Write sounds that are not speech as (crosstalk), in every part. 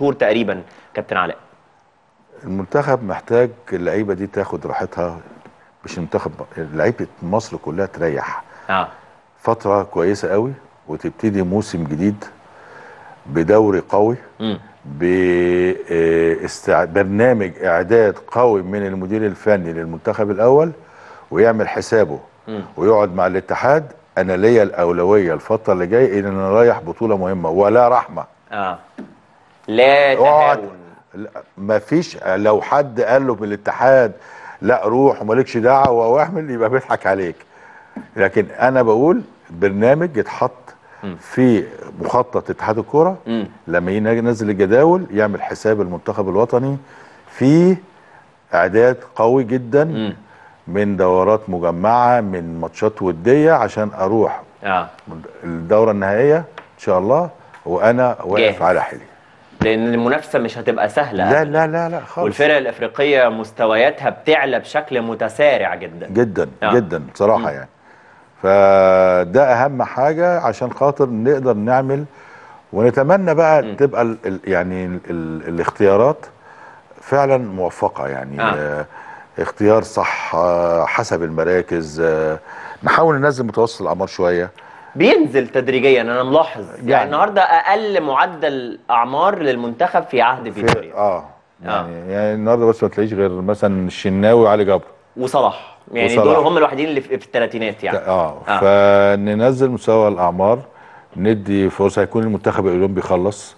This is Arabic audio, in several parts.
شهور تقريبا كابتن علاء المنتخب محتاج اللعيبه دي تاخد راحتها مش المنتخب لعيبه مصر كلها تريح اه فتره كويسه قوي وتبتدي موسم جديد بدوري قوي ب آه، برنامج اعداد قوي من المدير الفني للمنتخب الاول ويعمل حسابه م. ويقعد مع الاتحاد انا ليا الاولويه الفتره اللي جايه ان انا رايح بطوله مهمه ولا رحمه اه لا تهاون ما فيش لو حد قال له بالاتحاد لا روح ومالكش دعوه واعمل يبقى بيضحك عليك لكن انا بقول برنامج يتحط في مخطط اتحاد الكوره لما ينزل الجداول يعمل حساب المنتخب الوطني في اعداد قوي جدا م. من دورات مجمعه من ماتشات وديه عشان اروح آه. الدوره النهائيه ان شاء الله وانا واقف على حيلي لان المنافسه مش هتبقى سهله لا لا لا لا خالص والفرق الافريقيه مستوياتها بتعلى بشكل متسارع جدا جدا آه. جدا بصراحه م. يعني فده اهم حاجه عشان خاطر نقدر نعمل ونتمنى بقى م. تبقى الـ يعني الـ الاختيارات فعلا موفقه يعني آه. آه، اختيار صح آه، حسب المراكز آه، نحاول ننزل متوسط الاعمار شويه بينزل تدريجيا انا ملاحظ يعني, يعني النهارده اقل معدل اعمار للمنتخب في عهد فيتوريا اه يعني, آه. يعني النهارده بس ما تلاقيش غير مثلا الشناوي وعلي جبر وصلاح يعني وصلاح. دول هم الوحيدين اللي في الثلاثينات يعني آه. اه فننزل مستوى الاعمار ندي فرصه هيكون المنتخب الاولمبي خلص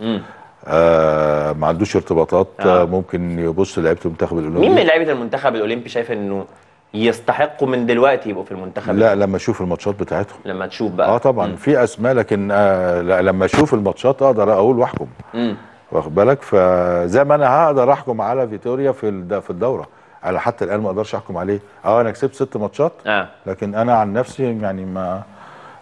آه ما عندوش ارتباطات آه. آه ممكن يبص لعيبه المنتخب الاولمبي مين من لعيبه المنتخب الاولمبي شايف انه يستحقوا من دلوقتي يبقوا في المنتخب لا لما اشوف الماتشات بتاعتهم لما تشوف بقى اه طبعا مم. في اسماء لكن آه لما اشوف الماتشات اقدر اقول واحكم واخد بالك فزي ما انا هقدر احكم على فيتوريا في في الدوره انا حتى الان ما اقدرش احكم عليه اه انا كسبت ست ماتشات آه. لكن انا عن نفسي يعني ما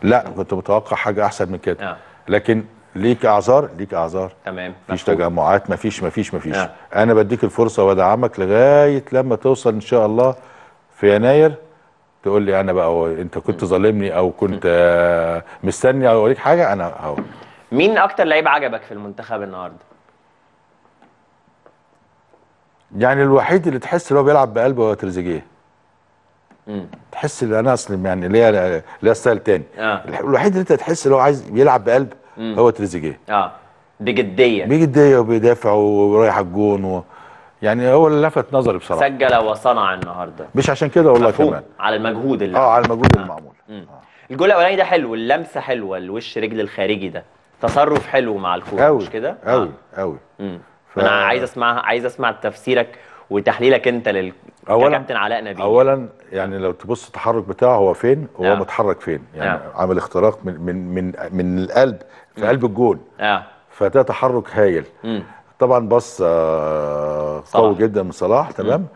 لا كنت متوقع حاجه احسن من كده آه. لكن ليك اعذار ليك اعذار تمام مفيش تجمعات مفيش مفيش مفيش آه. انا بديك الفرصه وادعمك لغايه لما توصل ان شاء الله في يناير تقول لي انا بقى انت كنت ظالمني او كنت آه، مستني اوريك حاجه انا اهو مين اكتر لعيب عجبك في المنتخب النهارده يعني الوحيد اللي تحس اللي هو بيلعب بقلبه هو تريزيجيه تحس ان انا اصلا يعني ليا ليا ستايل تاني آه. الوحيد اللي انت تحس ان هو عايز بيلعب بقلب مم. هو تريزيجيه اه بجديه بجديه وبيدافع ورايح الجون و... يعني هو اللي لفت نظري بصراحه سجل وصنع النهارده مش عشان كده والله كمان على المجهود اللي اه على المجهود آه. المعمول آه. الجول الاولاني ده حلو اللمسه حلوه الوش رجل الخارجي ده تصرف حلو مع الكوره مش كده قوي قوي آه. ف... انا عايز اسمع عايز اسمع تفسيرك وتحليلك انت لل اولا كابتن علاء نبيل اولا يعني لو تبص التحرك بتاعه هو فين هو آه. متحرك فين يعني آه. عامل اختراق من من من من القلب في قلب الجول اه فده تحرك هايل مم. طبعا بص آه قوي جدا من صلاح تمام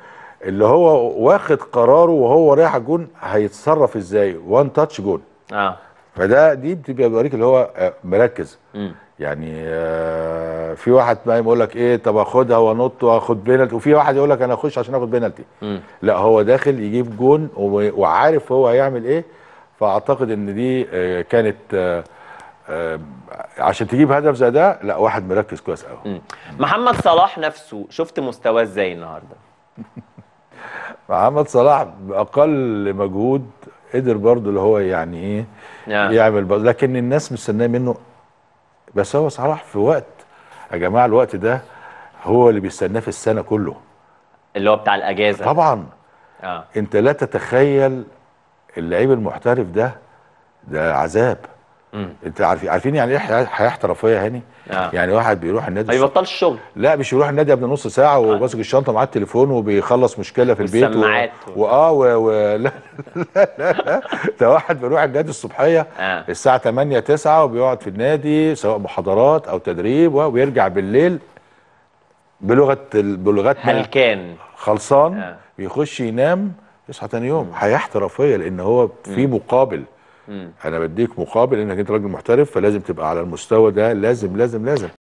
اللي هو واخد قراره وهو رايح الجون هيتصرف ازاي وان تاتش جون اه فده دي بتبقى بيوريك اللي هو آه، مركز م. يعني آه، في واحد ما يقول لك ايه طب اخدها وانط واخد بينالتي وفي واحد يقول لك انا اخش عشان اخد بينالتي لا هو داخل يجيب جون وعارف هو هيعمل ايه فاعتقد ان دي آه، كانت آه، عشان تجيب هدف زي ده لا واحد مركز كويس قوي محمد صلاح نفسه شفت مستواه ازاي النهارده (laughs) محمد صلاح باقل مجهود قدر برضه اللي هو يعني ايه آه. يعمل برضه لكن الناس مستنيه منه بس هو صلاح في وقت يا جماعه الوقت ده هو اللي بيستناه في السنه كله اللي هو بتاع الاجازه طبعا آه. انت لا تتخيل اللعيب المحترف ده ده عذاب انت عارفين عارفين يعني ايه حياه احترافيه هاني؟ آه. يعني واحد بيروح النادي ما يبطلش الشغل لا مش يروح النادي قبل نص ساعه آه. وماسك الشنطه معاه التليفون وبيخلص مشكله في البيت و... واه و... و... لا لا لا (laughs) ده واحد بيروح النادي الصبحيه آه. الساعه 8 9 وبيقعد في النادي سواء محاضرات او تدريب ويرجع بالليل بلغه بلغتنا هلكان خلصان آه. بيخش ينام يصحى تاني يوم حياه احترافيه لان هو في مقابل انا بديك مقابل انك انت راجل محترف فلازم تبقى على المستوى ده لازم لازم لازم